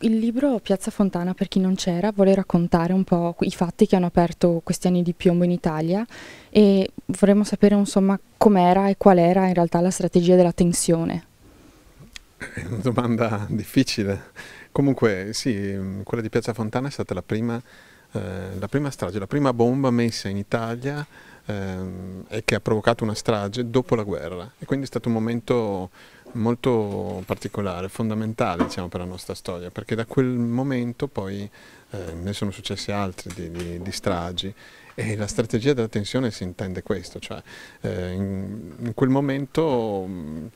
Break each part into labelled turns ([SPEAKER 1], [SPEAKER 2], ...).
[SPEAKER 1] Il libro Piazza Fontana, per chi non c'era, vuole raccontare un po' i fatti che hanno aperto questi anni di piombo in Italia e vorremmo sapere insomma com'era e qual era in realtà la strategia della tensione.
[SPEAKER 2] È una domanda difficile. Comunque sì, quella di Piazza Fontana è stata la prima, eh, la prima strage, la prima bomba messa in Italia eh, e che ha provocato una strage dopo la guerra e quindi è stato un momento molto particolare, fondamentale diciamo, per la nostra storia, perché da quel momento poi eh, ne sono successi altri di, di, di stragi e la strategia della tensione si intende questo, cioè eh, in, in, quel momento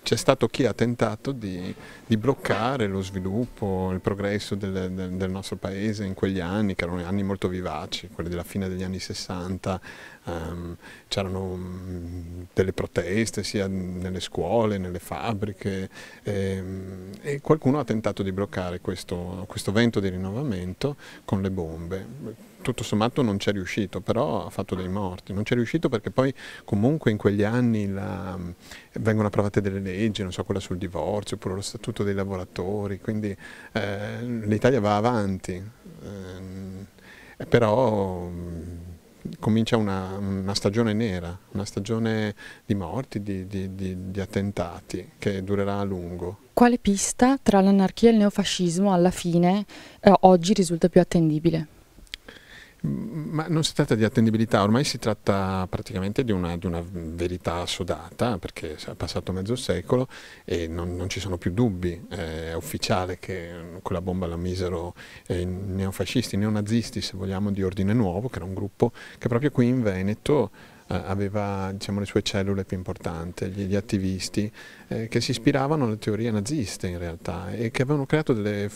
[SPEAKER 2] c'è stato chi ha tentato di, di bloccare lo sviluppo, il progresso del, del, del, nostro paese in quegli anni, che erano anni molto vivaci, quelli della fine degli anni 60, um, ehm, c'erano delle proteste sia nelle scuole, nelle fabbriche e, ehm, e qualcuno ha tentato di bloccare questo, questo vento di rinnovamento con le bombe tutto sommato non c'è riuscito, però ha fatto dei morti, non c'è riuscito perché poi comunque in quegli anni la, vengono approvate delle leggi, non so, quella sul divorzio, oppure lo statuto dei lavoratori, quindi eh, l'Italia va avanti, eh, però comincia una, una, stagione nera, una stagione di morti, di, di, di, di, attentati che durerà a lungo.
[SPEAKER 1] Quale pista tra l'anarchia e il neofascismo alla fine eh, oggi risulta più attendibile?
[SPEAKER 2] Ma non si tratta di attendibilità, ormai si tratta praticamente di una, di una verità assodata, perché è passato mezzo secolo e non, non ci sono più dubbi. Eh, è ufficiale che mm, quella bomba la misero eh, i neofascisti, i neonazisti, se vogliamo, di Ordine Nuovo, che era un gruppo che proprio qui in Veneto eh, aveva diciamo, le sue cellule più importanti, gli, gli attivisti, eh, che si ispiravano alle teorie naziste in realtà e che avevano creato delle,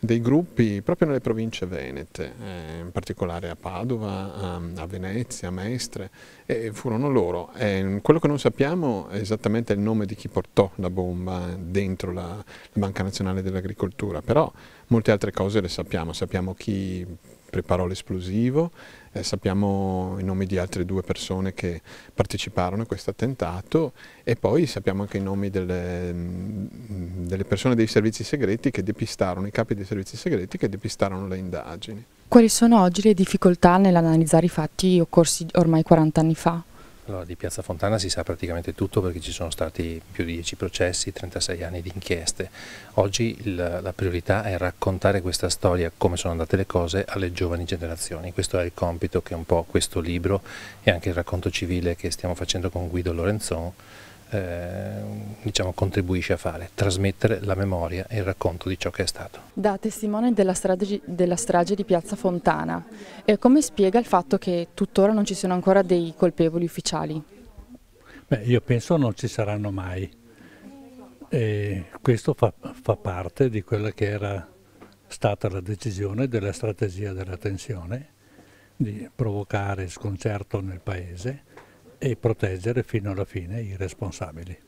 [SPEAKER 2] dei gruppi proprio nelle province venete, eh, in particolare a Padova, a, a, Venezia, a Mestre, e furono loro. E quello che non sappiamo è esattamente il nome di chi portò la bomba dentro la, la Banca Nazionale dell'Agricoltura, però molte altre cose le sappiamo, sappiamo chi preparò l'esplosivo, eh, sappiamo i nomi di altre due persone che parteciparono a questo attentato e poi sappiamo anche i nomi delle, mm, delle persone dei servizi segreti che depistarono, i capi dei servizi segreti che depistarono le indagini.
[SPEAKER 1] Quali sono oggi le difficoltà nell'analizzare i fatti occorsi ormai 40 anni fa?
[SPEAKER 3] Allora, di Piazza Fontana si sa praticamente tutto perché ci sono stati più di 10 processi, 36 anni di inchieste. Oggi il, la priorità è raccontare questa storia, come sono andate le cose, alle giovani generazioni. Questo è il compito che un po' questo libro e anche il racconto civile che stiamo facendo con Guido Lorenzon eh, diciamo, contribuisce a fare, trasmettere la memoria e il racconto di ciò che è stato.
[SPEAKER 1] Da testimone della strage, della strage di Piazza Fontana, eh, come spiega il fatto che tuttora non ci siano ancora dei colpevoli ufficiali?
[SPEAKER 3] Beh, io penso non ci saranno mai. E questo fa, fa parte di quella che era stata la decisione della strategia della tensione di provocare sconcerto nel paese e proteggere fino alla fine i responsabili.